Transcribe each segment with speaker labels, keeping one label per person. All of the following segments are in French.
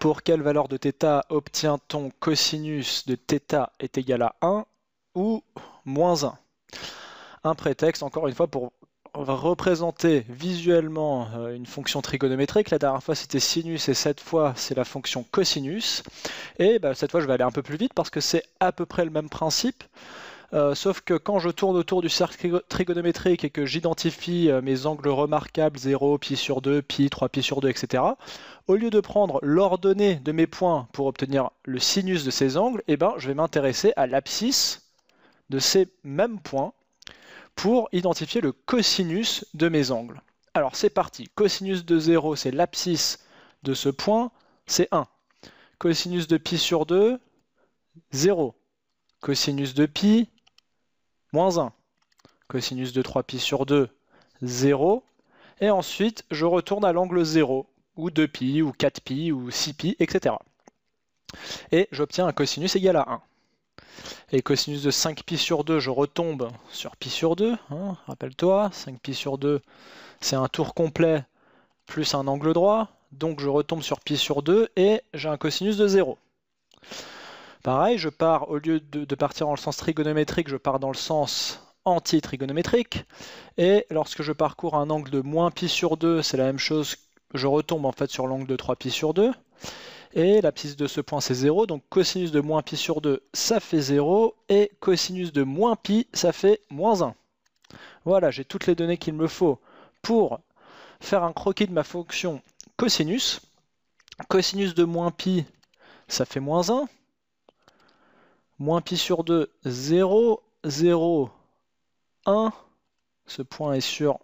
Speaker 1: Pour quelle valeur de θ obtient-on cosinus de θ est égal à 1 ou moins 1 Un prétexte, encore une fois, pour représenter visuellement euh, une fonction trigonométrique. La dernière fois c'était sinus et cette fois c'est la fonction cosinus. Et bah, cette fois je vais aller un peu plus vite parce que c'est à peu près le même principe. Euh, sauf que quand je tourne autour du cercle trigonométrique et que j'identifie euh, mes angles remarquables 0, pi sur 2, pi, 3 pi sur 2, etc., au lieu de prendre l'ordonnée de mes points pour obtenir le sinus de ces angles, eh bien, je vais m'intéresser à l'abscisse de ces mêmes points pour identifier le cosinus de mes angles. Alors c'est parti, cosinus de 0 c'est l'abscisse de ce point, c'est 1. Cosinus de pi sur 2, 0. Cosinus de pi, moins 1. Cosinus de 3π sur 2, 0. Et ensuite, je retourne à l'angle 0, ou 2π, ou 4 pi ou 6π, etc. Et j'obtiens un cosinus égal à 1. Et cosinus de 5 pi sur 2, je retombe sur pi sur 2. Hein, rappelle-toi, 5 pi sur 2, c'est un tour complet plus un angle droit. Donc je retombe sur pi sur 2 et j'ai un cosinus de 0. Pareil, je pars, au lieu de, partir dans le sens trigonométrique, je pars dans le sens anti-trigonométrique. Et lorsque je parcours un angle de moins pi sur 2, c'est la même chose, je retombe en fait sur l'angle de 3 pi sur 2. Et l'abscisse de ce point, c'est 0. Donc cosinus de moins pi sur 2, ça fait 0. Et cosinus de moins pi, ça fait moins 1. Voilà, j'ai toutes les données qu'il me faut pour faire un croquis de ma fonction cosinus. Cosinus de moins pi, ça fait moins 1. Moins pi sur 2, 0, 0, 1. Ce point est sur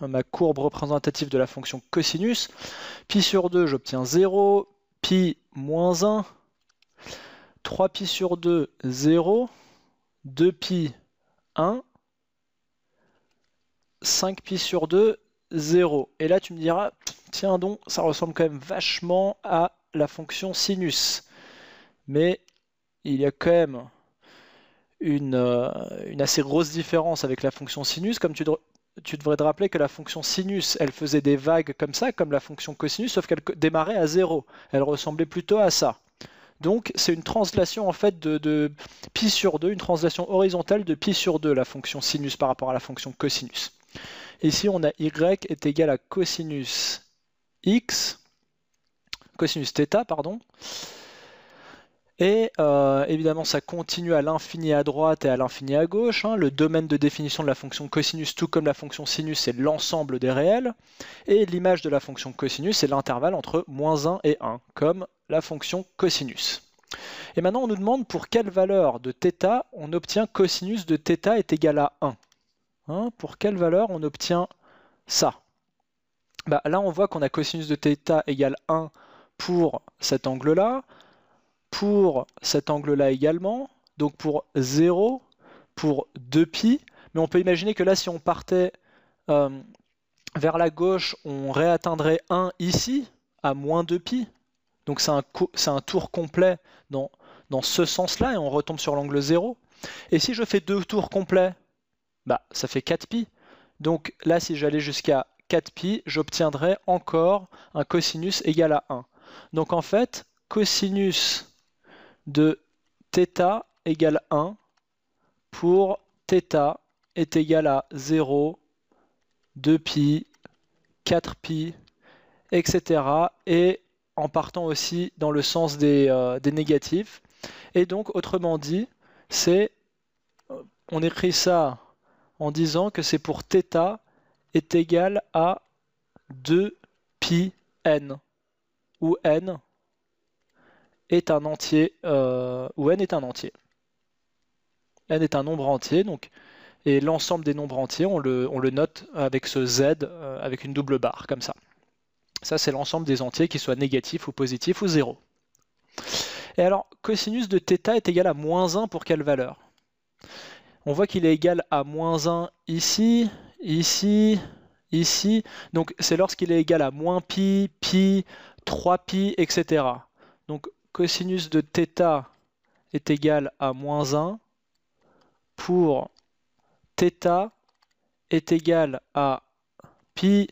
Speaker 1: ma courbe représentative de la fonction cosinus. Pi sur 2, j'obtiens 0. Pi moins 1. 3 pi sur 2, 0. 2 pi, 1. 5 pi sur 2, 0. Et là, tu me diras, tiens donc, ça ressemble quand même vachement à la fonction sinus. Mais il y a quand même euh, une, assez grosse différence avec la fonction sinus, comme tu, devrais te rappeler que la fonction sinus, elle faisait des vagues comme ça, comme la fonction cosinus, sauf qu'elle démarrait à 0. Elle ressemblait plutôt à ça. Donc c'est une translation en fait de, pi sur 2, une translation horizontale de pi sur 2, la fonction sinus par rapport à la fonction cosinus. Ici on a y est égal à cosinus x, cosinus θ, pardon, et euh, évidemment, ça continue à l'infini à droite et à l'infini à gauche. Hein. Le domaine de définition de la fonction cosinus, tout comme la fonction sinus, c'est l'ensemble des réels. Et l'image de la fonction cosinus, c'est l'intervalle entre moins 1 et 1, comme la fonction cosinus. Et maintenant, on nous demande pour quelle valeur de θ on obtient cosinus de θ est égal à 1. Hein. pour quelle valeur on obtient ça bah, Là, on voit qu'on a cosinus de θ égale 1 pour cet angle-là, pour cet angle-là également, donc pour 0, pour 2π. Mais on peut imaginer que là, si on partait euh, vers la gauche, on réatteindrait 1 ici, à moins 2π. Donc c'est un, un, tour complet dans, ce sens-là, et on retombe sur l'angle 0. Et si je fais deux tours complets, bah, ça fait 4π. Donc là, si j'allais jusqu'à 4π, j'obtiendrais encore un cosinus égal à 1. Donc en fait, cosinus de θ égale 1 pour θ est égal à 0, 2π, 4π, etc. Et en partant aussi dans le sens des, euh, négatifs. Et donc, autrement dit, c'est, euh, on écrit ça en disant que c'est pour θ est égal à 2πn, ou n est un entier, euh, ou où n est un entier. n est un nombre entier, donc, et l'ensemble des nombres entiers, on le, on le note avec ce z, euh, avec une double barre, comme ça. Ça, c'est l'ensemble des entiers, qui soient négatifs ou positifs ou zéro. Et alors, cosinus de θ est égal à moins 1 pour quelle valeur On voit qu'il est égal à moins 1 ici, ici, ici. Donc, c'est lorsqu'il est égal à moins pi, pi, 3pi, etc. Donc cosinus de θ est égal à moins 1 pour θ est égal à pi,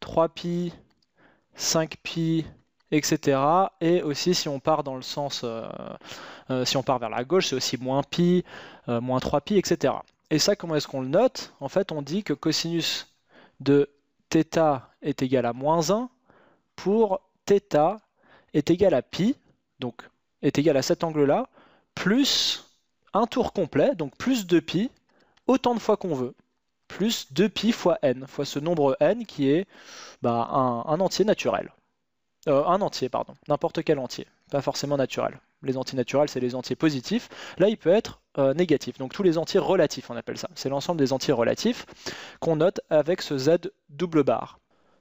Speaker 1: 3pi, 5pi, etc. Et aussi si on part dans le sens, euh, euh, si on part vers la gauche, c'est aussi moins pi, euh, moins 3pi, etc. Et ça, comment est-ce qu'on le note En fait, on dit que cosinus de θ est égal à moins 1 pour θ est égal à pi donc est égal à cet angle-là, plus un tour complet, donc plus 2π, autant de fois qu'on veut, plus 2π fois n, fois ce nombre n qui est bah, un, entier naturel. Euh, un entier, pardon, n'importe quel entier, pas forcément naturel. Les entiers naturels, c'est les entiers positifs. Là, il peut être euh, négatif. Donc tous les entiers relatifs, on appelle ça. C'est l'ensemble des entiers relatifs qu'on note avec ce z double barre.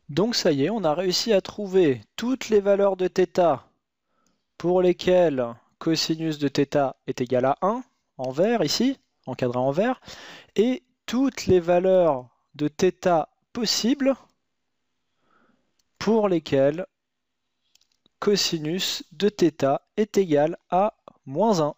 Speaker 1: Donc ça y est, on a réussi à trouver toutes les valeurs de θ pour lesquels cosinus de θ est égal à 1, en vert ici, encadré en vert, et toutes les valeurs de θ possibles pour lesquelles cosinus de θ est égal à moins 1.